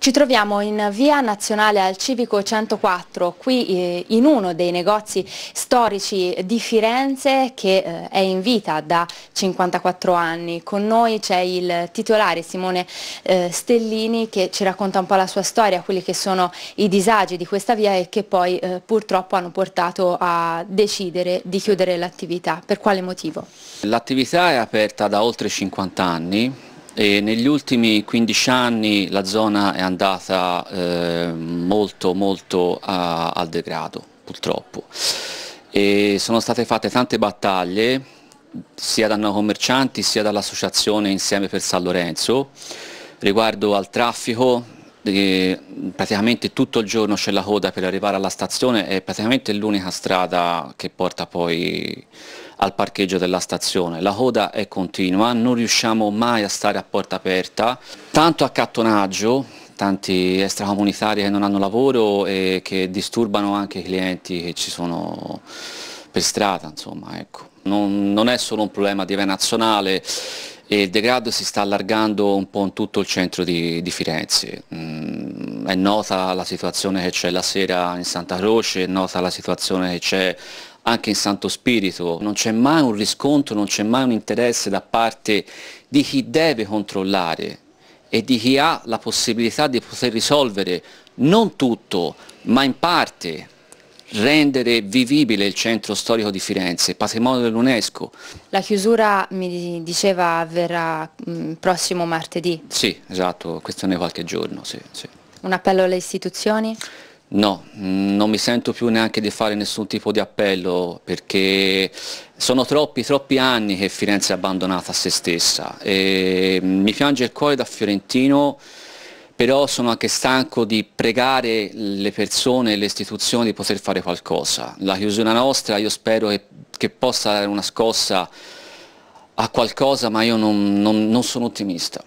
Ci troviamo in via nazionale al Civico 104, qui eh, in uno dei negozi storici di Firenze che eh, è in vita da 54 anni. Con noi c'è il titolare Simone eh, Stellini che ci racconta un po' la sua storia, quelli che sono i disagi di questa via e che poi purtroppo hanno portato a decidere di chiudere l'attività. Per quale motivo? L'attività è aperta da oltre 50 anni e negli ultimi 15 anni la zona è andata eh, molto molto a, al degrado, purtroppo. E sono state fatte tante battaglie, sia da noi commercianti sia dall'associazione Insieme per San Lorenzo, riguardo al traffico, eh, praticamente tutto il giorno c'è la coda per arrivare alla stazione, è praticamente l'unica strada che porta poi al parcheggio della stazione. La coda è continua, non riusciamo mai a stare a porta aperta, tanto accattonaggio, tanti extracomunitari che non hanno lavoro e che disturbano anche i clienti che ci sono per strada, insomma, ecco. non, non è solo un problema di via nazionale, e il degrado si sta allargando un po' in tutto il centro di, di Firenze. Mm, è nota la situazione che c'è la sera in Santa Croce, è nota la situazione che c'è anche in Santo Spirito, non c'è mai un riscontro, non c'è mai un interesse da parte di chi deve controllare e di chi ha la possibilità di poter risolvere non tutto, ma in parte rendere vivibile il centro storico di Firenze, patrimonio dell'UNESCO. La chiusura, mi diceva, avverrà mm, prossimo martedì? Sì, esatto, questo ne è qualche giorno, sì, sì. Un appello alle istituzioni? No, non mi sento più neanche di fare nessun tipo di appello perché sono troppi, troppi anni che Firenze è abbandonata a se stessa. E mi piange il cuore da fiorentino, però sono anche stanco di pregare le persone e le istituzioni di poter fare qualcosa. La chiusura nostra io spero che, che possa dare una scossa a qualcosa, ma io non, non, non sono ottimista.